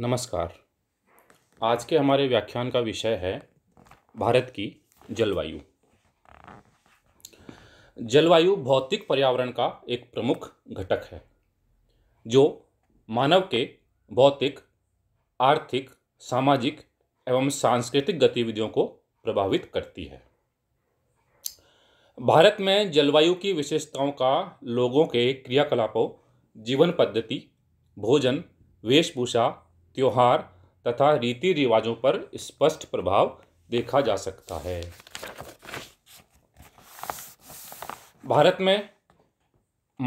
नमस्कार आज के हमारे व्याख्यान का विषय है भारत की जलवायु जलवायु भौतिक पर्यावरण का एक प्रमुख घटक है जो मानव के भौतिक आर्थिक सामाजिक एवं सांस्कृतिक गतिविधियों को प्रभावित करती है भारत में जलवायु की विशेषताओं का लोगों के क्रियाकलापों जीवन पद्धति भोजन वेशभूषा त्यौहार तथा रीति रिवाजों पर स्पष्ट प्रभाव देखा जा सकता है भारत में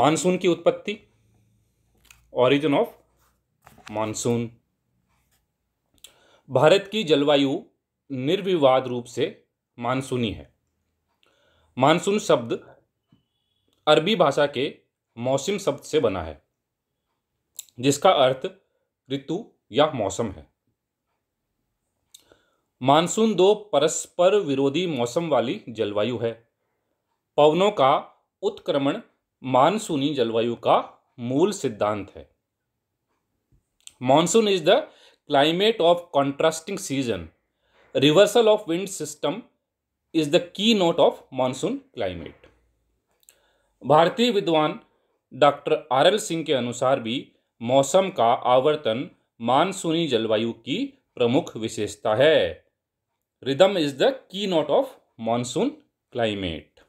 मानसून की उत्पत्ति ओरिजिन ऑफ मानसून भारत की जलवायु निर्विवाद रूप से मानसूनी है मानसून शब्द अरबी भाषा के मौसम शब्द से बना है जिसका अर्थ ऋतु या मौसम है मानसून दो परस्पर विरोधी मौसम वाली जलवायु है पवनों का उत्क्रमण मानसूनी जलवायु का मूल सिद्धांत है monsoon is the climate of contrasting season reversal of wind system is the key note of monsoon climate भारतीय विद्वान डॉक्टर आर एल सिंह के अनुसार भी मौसम का आवर्तन मानसूनी जलवायु की प्रमुख विशेषता है rhythm is the key note of monsoon climate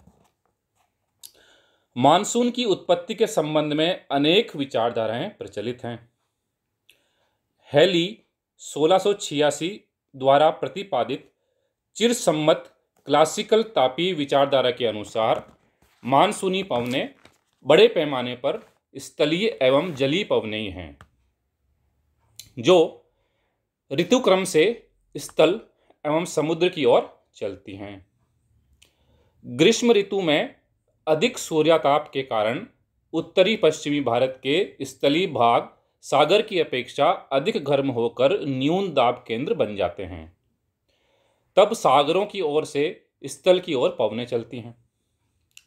monsoon की उत्पत्ति के संबंध में अनेक विचारधाराएं प्रचलित हैं हेली 1686 द्वारा प्रतिपादित चिरसम्मत क्लासिकल तापी विचारधारा के अनुसार मानसूनी पवने बड़े पैमाने पर स्थलीय एवं जलीय पवने हैं जो ऋतुक्रम से स्थल एवं समुद्र की ओर चलती हैं ग्रीष्म ऋतु में अधिक सूर्याताप के कारण उत्तरी पश्चिमी भारत के स्थलीय भाग सागर की अपेक्षा अधिक गर्म होकर न्यून दाब केंद्र बन जाते हैं तब सागरों की ओर से स्थल की ओर पवने चलती हैं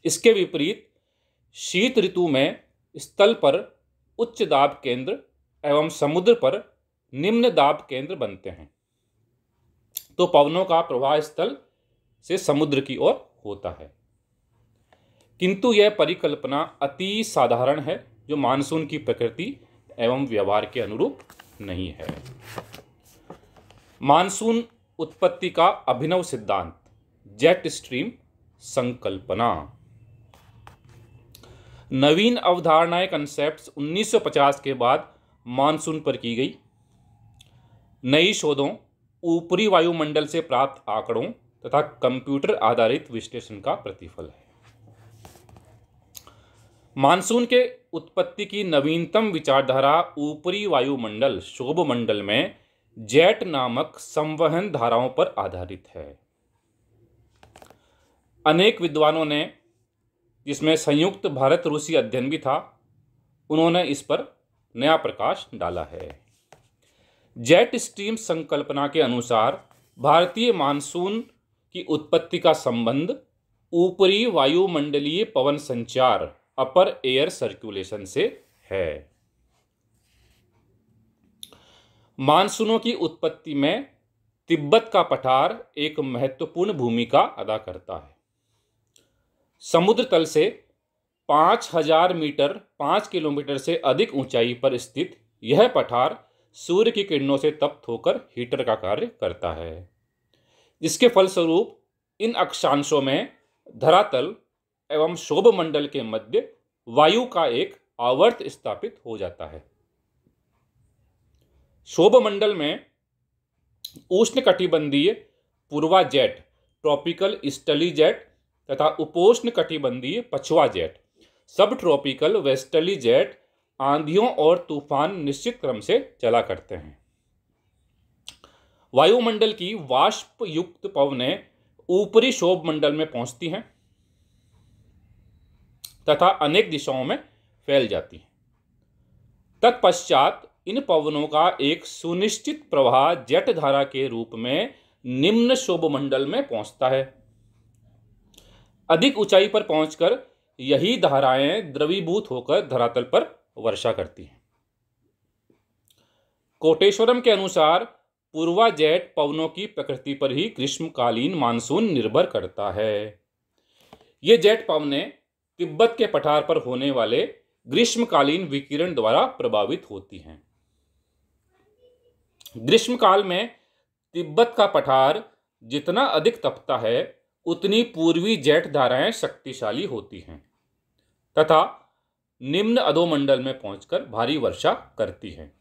इसके विपरीत शीत ऋतु में स्थल पर उच्च दाब केंद्र एवं समुद्र पर निम्न दाब केंद्र बनते हैं तो पवनों का प्रवाह स्थल से समुद्र की ओर होता है किंतु यह परिकल्पना अति साधारण है जो मानसून की प्रकृति एवं व्यवहार के अनुरूप नहीं है मानसून उत्पत्ति का अभिनव सिद्धांत जेट स्ट्रीम संकल्पना नवीन अवधारणाएं कंसेप्ट 1950 के बाद मानसून पर की गई नई शोधों ऊपरी वायुमंडल से प्राप्त आंकड़ों तथा कंप्यूटर आधारित विश्लेषण का प्रतिफल है मानसून के उत्पत्ति की नवीनतम विचारधारा ऊपरी वायुमंडल मंडल में जेट नामक संवहन धाराओं पर आधारित है अनेक विद्वानों ने जिसमें संयुक्त भारत रूसी अध्ययन भी था उन्होंने इस पर नया प्रकाश डाला है जेट स्ट्रीम संकल्पना के अनुसार भारतीय मानसून की उत्पत्ति का संबंध ऊपरी वायुमंडलीय पवन संचार अपर एयर सर्कुलेशन से है मानसूनों की उत्पत्ति में तिब्बत का पठार एक महत्वपूर्ण भूमिका अदा करता है समुद्र तल से पाँच हजार मीटर पाँच किलोमीटर से अधिक ऊंचाई पर स्थित यह पठार सूर्य की किरणों से तप्त होकर हीटर का कार्य करता है जिसके फलस्वरूप इन अक्षांशों में धरातल एवं शोभमंडल के मध्य वायु का एक आवर्त स्थापित हो जाता है शोभमंडल में उष्ण कटिबंधीय पूर्वा जेट ट्रॉपिकल स्टली जेट तथा उपोष्ण कटिबंधीय पछुआ जेट सब ट्रॉपिकल वेस्टली जेट आंधियों और तूफान निश्चित क्रम से चला करते हैं वायुमंडल की वाष्प युक्त पवनें ऊपरी शोभ मंडल में पहुंचती हैं तथा अनेक दिशाओं में फैल जाती हैं तत्पश्चात इन पवनों का एक सुनिश्चित प्रवाह जेट धारा के रूप में निम्न शोभ मंडल में पहुंचता है अधिक ऊंचाई पर पहुंचकर यही धाराएं द्रवीभूत होकर धरातल पर वर्षा करती है कोटेश्वरम के अनुसार पूर्वा जेट पवनों की प्रकृति पर ही ग्रीष्मकालीन मानसून निर्भर करता है ये जेट पवने तिब्बत के पठार पर होने वाले ग्रीष्मकालीन विकिरण द्वारा प्रभावित होती हैं ग्रीष्मकाल में तिब्बत का पठार जितना अधिक तपता है उतनी पूर्वी जेट धाराएं शक्तिशाली होती हैं तथा निम्न अधोमंडल में पहुंचकर भारी वर्षा करती है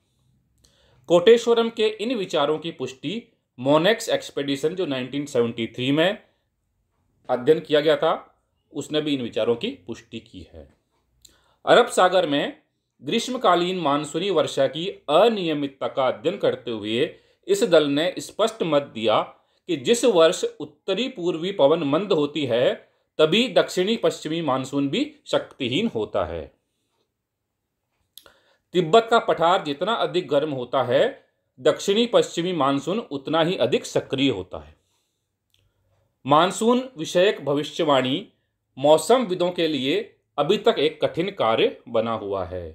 कोटेश्वरम के इन विचारों की पुष्टि मोनेक्स एक्सपेडिशन जो 1973 में अध्ययन किया गया था उसने भी इन विचारों की पुष्टि की है अरब सागर में ग्रीष्मकालीन मानसूनी वर्षा की अनियमितता का अध्ययन करते हुए इस दल ने स्पष्ट मत दिया कि जिस वर्ष उत्तरी पूर्वी पवन मंद होती है तभी दक्षिणी पश्चिमी मानसून भी शक्तिहीन होता है तिब्बत का पठार जितना अधिक गर्म होता है दक्षिणी पश्चिमी मानसून उतना ही अधिक सक्रिय होता है मानसून विषयक भविष्यवाणी मौसमविदों के लिए अभी तक एक कठिन कार्य बना हुआ है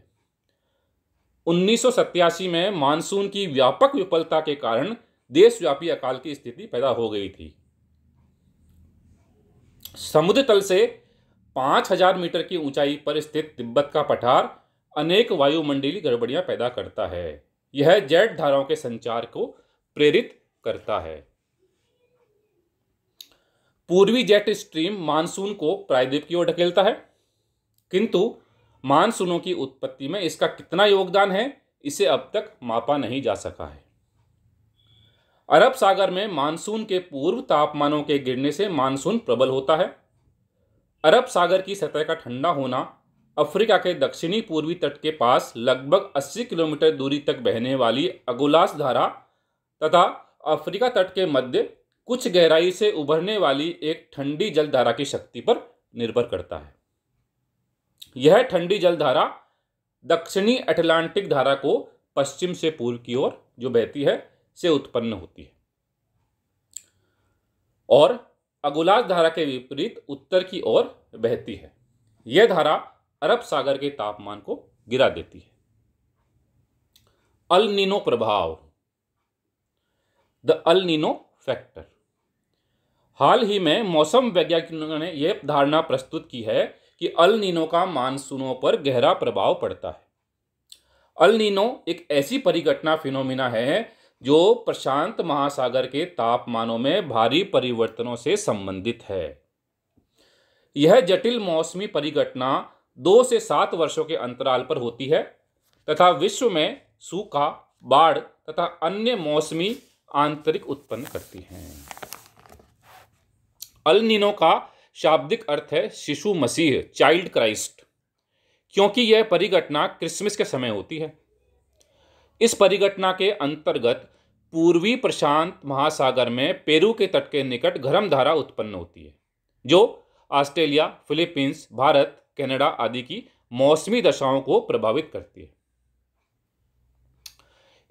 उन्नीस में मानसून की व्यापक विफलता के कारण देशव्यापी अकाल की स्थिति पैदा हो गई थी समुद्र तल से 5000 मीटर की ऊंचाई पर स्थित तिब्बत का पठार अनेक वायुमंडलीय गड़बड़ियां पैदा करता है यह जेट धाराओं के संचार को प्रेरित करता है पूर्वी जेट स्ट्रीम मानसून को प्रायद्वीप की ओर ढकेलता है किंतु मानसूनों की उत्पत्ति में इसका कितना योगदान है इसे अब तक मापा नहीं जा सका है अरब सागर में मानसून के पूर्व तापमानों के गिरने से मानसून प्रबल होता है अरब सागर की सतह का ठंडा होना अफ्रीका के दक्षिणी पूर्वी तट के पास लगभग 80 किलोमीटर दूरी तक बहने वाली अगुलास धारा तथा अफ्रीका तट के मध्य कुछ गहराई से उभरने वाली एक ठंडी जल धारा की शक्ति पर निर्भर करता है यह ठंडी जल धारा दक्षिणी अटलांटिक धारा को पश्चिम से पूर्व की ओर जो बहती है से उत्पन्न होती है और अगुलास धारा के विपरीत उत्तर की ओर बहती है यह धारा अरब सागर के तापमान को गिरा देती है अलनिनो प्रभाव द अलनिनो फैक्टर हाल ही में मौसम वैज्ञानिकों ने यह धारणा प्रस्तुत की है कि अलनिनो का मानसूनों पर गहरा प्रभाव पड़ता है अलनिनो एक ऐसी परिघटना फिनोमिना है जो प्रशांत महासागर के तापमानों में भारी परिवर्तनों से संबंधित है यह जटिल मौसमी परिघटना दो से सात वर्षों के अंतराल पर होती है तथा विश्व में सूखा बाढ़ तथा अन्य मौसमी आंतरिक उत्पन्न करती हैं अलनिनो का शाब्दिक अर्थ है शिशु मसीह चाइल्ड क्राइस्ट क्योंकि यह परिघटना क्रिसमस के समय होती है इस परिघटना के अंतर्गत पूर्वी प्रशांत महासागर में पेरू के तट के निकट गर्म धारा उत्पन्न होती है जो ऑस्ट्रेलिया फिलीपींस भारत कनाडा आदि की मौसमी दशाओं को प्रभावित करती है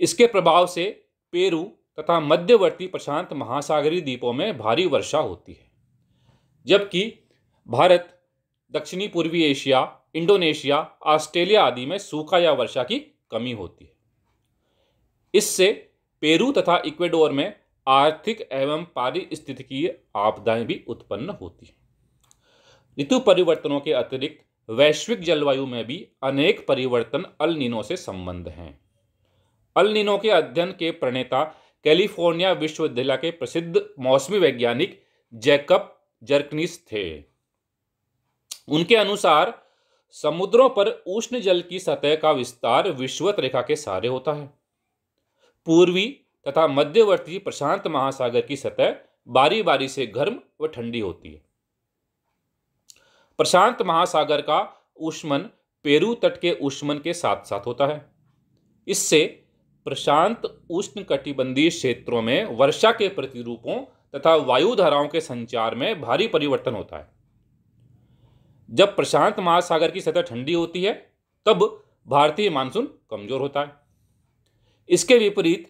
इसके प्रभाव से पेरू तथा मध्यवर्ती प्रशांत महासागरीय द्वीपों में भारी वर्षा होती है जबकि भारत दक्षिणी पूर्वी एशिया इंडोनेशिया ऑस्ट्रेलिया आदि में सूखा या वर्षा की कमी होती है इससे पेरू तथा इक्वेडोर में आर्थिक एवं पारिस्थितिकीय आपदाएं भी उत्पन्न होती हैं ऋतु परिवर्तनों के अतिरिक्त वैश्विक जलवायु में भी अनेक परिवर्तन अल नीनो से संबंध हैं अल नीनो के अध्ययन के प्रणेता कैलिफोर्निया विश्वविद्यालय के प्रसिद्ध मौसमी वैज्ञानिक जैकब जर्कनिस थे उनके अनुसार समुद्रों पर उष्ण जल की सतह का विस्तार विश्वत रेखा के सहारे होता है पूर्वी तथा मध्यवर्ती प्रशांत महासागर की सतह बारी बारी से गर्म व ठंडी होती है प्रशांत महासागर का उष्मन पेरू तट के उष्मन के साथ साथ होता है इससे प्रशांत उष्ण कटिबंधीय क्षेत्रों में वर्षा के प्रतिरूपों तथा वायु धाराओं के संचार में भारी परिवर्तन होता है जब प्रशांत महासागर की सतह ठंडी होती है तब भारतीय मानसून कमजोर होता है इसके विपरीत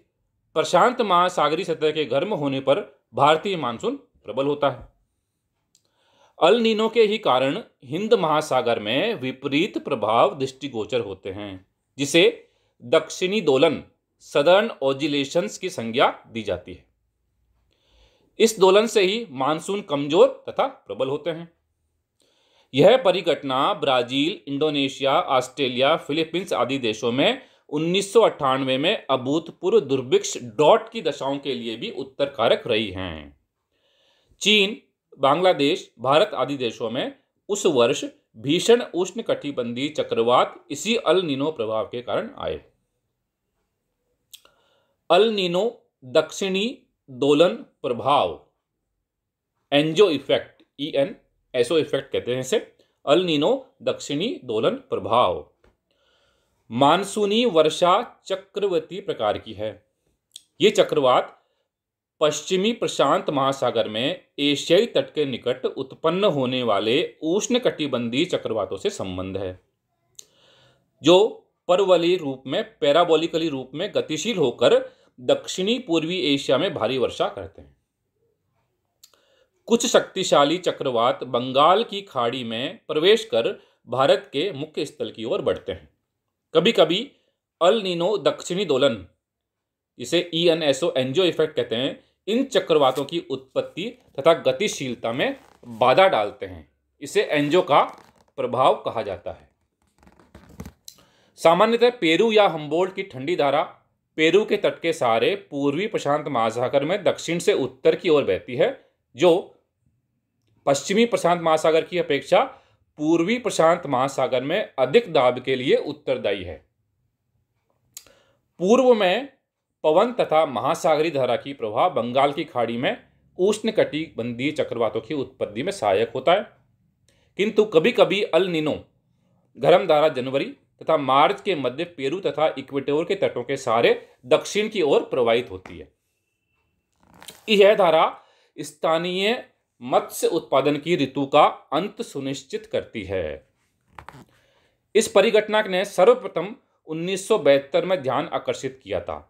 प्रशांत महासागरी सतह के गर्म होने पर भारतीय मानसून प्रबल होता है अल नीनो के ही कारण हिंद महासागर में विपरीत प्रभाव दृष्टिगोचर होते हैं जिसे दक्षिणी दोलन सदर्न ओजिलेशंस की संज्ञा दी जाती है इस दोलन से ही मानसून कमजोर तथा प्रबल होते हैं यह परिघटना ब्राजील इंडोनेशिया ऑस्ट्रेलिया फिलीपींस आदि देशों में उन्नीस में अभूतपूर्व दुर्भिक्ष डॉट की दशाओं के लिए भी उत्तर कारक रही हैं चीन बांग्लादेश भारत आदि देशों में उस वर्ष भीषण उष्ण कटिबंधी चक्रवात इसी अल नीनो प्रभाव के कारण आए अल नीनो दक्षिणी दोलन प्रभाव ENSO effect E e N SO effect कहते हैं इसे अल नीनो दक्षिणी दोलन प्रभाव मानसूनी वर्षा चक्रवर्ती प्रकार की है ये चक्रवात पश्चिमी प्रशांत महासागर में एशियाई तट के निकट उत्पन्न होने वाले उष्ण कटिबंधीय चक्रवातों से संबंध है जो परवली रूप में पैराबोलिकली रूप में गतिशील होकर दक्षिणी पूर्वी एशिया में भारी वर्षा करते हैं कुछ शक्तिशाली चक्रवात बंगाल की खाड़ी में प्रवेश कर भारत के मुख्य स्थल की ओर बढ़ते हैं कभी कभी अल नीनो दक्षिणी दोलन इसे E N S O NGO effect कहते हैं इन चक्रवातों की उत्पत्ति तथा गतिशीलता में बाधा डालते हैं इसे एंजो का प्रभाव कहा जाता है सामान्यतः पेरू या हम्बोल्ट की ठंडी धारा पेरू के तट के सहारे पूर्वी प्रशांत महासागर में दक्षिण से उत्तर की ओर बहती है जो पश्चिमी प्रशांत महासागर की अपेक्षा पूर्वी प्रशांत महासागर में अधिक दाब के लिए उत्तरदायी है पूर्व में पवन तथा महासागरी धारा की प्रभाव बंगाल की खाड़ी में उष्ण चक्रवातों की उत्पत्ति में सहायक होता है किंतु कभी कभी अल निनो गर्म धारा जनवरी तथा मार्च के मध्य पेरू तथा इक्वेटोर के तटों के सहारे दक्षिण की ओर प्रवाहित होती है यह धारा स्थानीय मत्स्य उत्पादन की ऋतु का अंत सुनिश्चित करती है इस परिघटना ने सर्वप्रथम उन्नीस में ध्यान आकर्षित किया था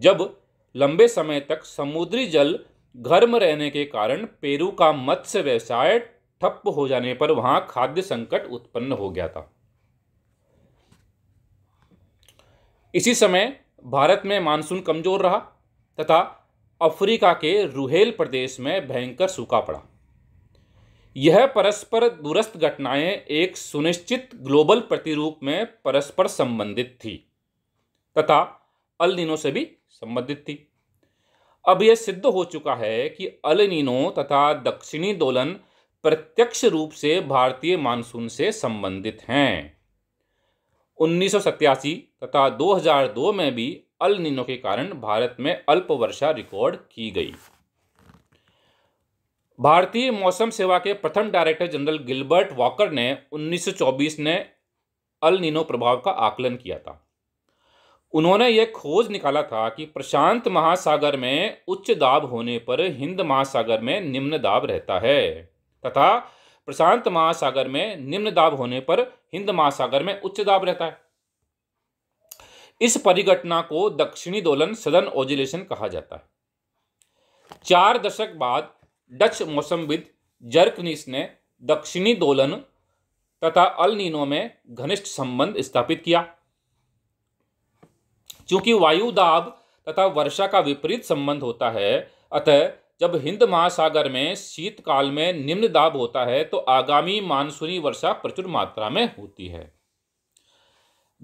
जब लंबे समय तक समुद्री जल गर्म रहने के कारण पेरू का मत्स्य व्यवसाय ठप्प हो जाने पर वहां खाद्य संकट उत्पन्न हो गया था इसी समय भारत में मानसून कमजोर रहा तथा अफ्रीका के रुहेल प्रदेश में भयंकर सूखा पड़ा यह परस्पर दूरस्थ घटनाएं एक सुनिश्चित ग्लोबल प्रतिरूप में परस्पर संबंधित थी तथा अल से भी संबंधित थी अब यह सिद्ध हो चुका है कि अलनिनो तथा दक्षिणी दोलन प्रत्यक्ष रूप से भारतीय मानसून से संबंधित हैं उन्नीस तथा 2002 में भी अल नीनो के कारण भारत में अल्प वर्षा रिकॉर्ड की गई भारतीय मौसम सेवा के प्रथम डायरेक्टर जनरल गिलबर्ट वॉकर ने 1924 में अल नीनो प्रभाव का आकलन किया था उन्होंने यह खोज निकाला था कि प्रशांत महासागर में उच्च दाब होने पर हिंद महासागर में निम्न दाब रहता है तथा प्रशांत महासागर में निम्न दाब होने पर हिंद महासागर में उच्च दाब रहता है इस परिघटना को दक्षिणी दोलन सदन ओजिलेशन कहा जाता है चार दशक बाद डच मौसमविद जर्कनिस ने दक्षिणी दोलन तथा अल नीनो में घनिष्ठ संबंध स्थापित किया चूंकि वायु दाब तथा वर्षा का विपरीत संबंध होता है अतः जब हिंद महासागर में शीतकाल में निम्न दाब होता है तो आगामी मानसूनी वर्षा प्रचुर मात्रा में होती है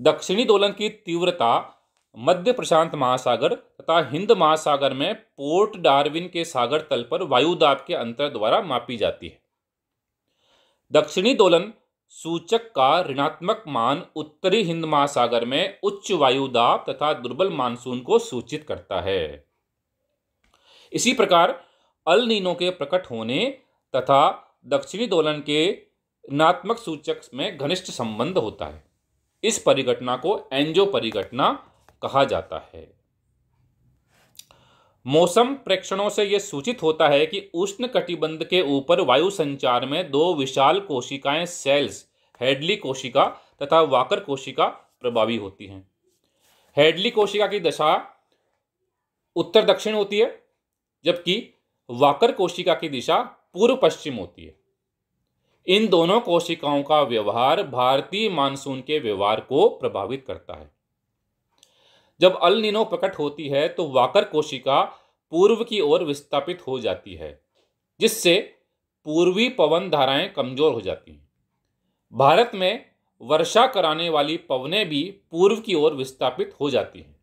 दक्षिणी दोलन की तीव्रता मध्य प्रशांत महासागर तथा हिंद महासागर में पोर्ट डार्विन के सागर तल पर वायुदाब के अंतर द्वारा मापी जाती है दक्षिणी दोलन सूचक का ऋणात्मक मान उत्तरी हिंद महासागर में उच्च वायुदाब तथा दुर्बल मानसून को सूचित करता है इसी प्रकार अल नीनो के प्रकट होने तथा दक्षिणी दोलन के ऋणात्मक सूचक में घनिष्ठ संबंध होता है इस परिघटना को एंजो परिघटना कहा जाता है मौसम प्रेक्षणों से यह सूचित होता है कि उष्ण कटिबंध के ऊपर वायु संचार में दो विशाल कोशिकाएं सेल्स हेडली कोशिका तथा वाकर कोशिका प्रभावी होती हैं हेडली कोशिका की दशा उत्तर दक्षिण होती है जबकि वाकर कोशिका की दिशा पूर्व पश्चिम होती है इन दोनों कोशिकाओं का व्यवहार भारतीय मानसून के व्यवहार को प्रभावित करता है जब अल निनो प्रकट होती है तो वाकर कोशिका पूर्व की ओर विस्थापित हो जाती है जिससे पूर्वी पवन धाराएं कमज़ोर हो जाती हैं भारत में वर्षा कराने वाली पवनें भी पूर्व की ओर विस्थापित हो जाती हैं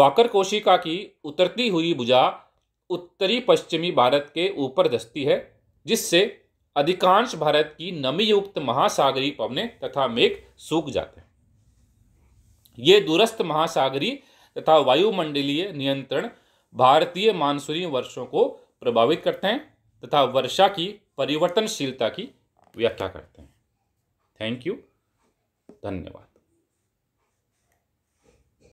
वाकर कोशिका की उतरती हुई भुजा उत्तरी पश्चिमी भारत के ऊपर दसती है जिससे अधिकांश भारत की नमी युक्त महासागरी पवने तथा मेघ सूख जाते हैं ये दूरस्थ महासागरी तथा वायुमंडलीय नियंत्रण भारतीय मानसूनी वर्षों को प्रभावित करते हैं तथा वर्षा की परिवर्तनशीलता की व्याख्या करते हैं थैंक यू धन्यवाद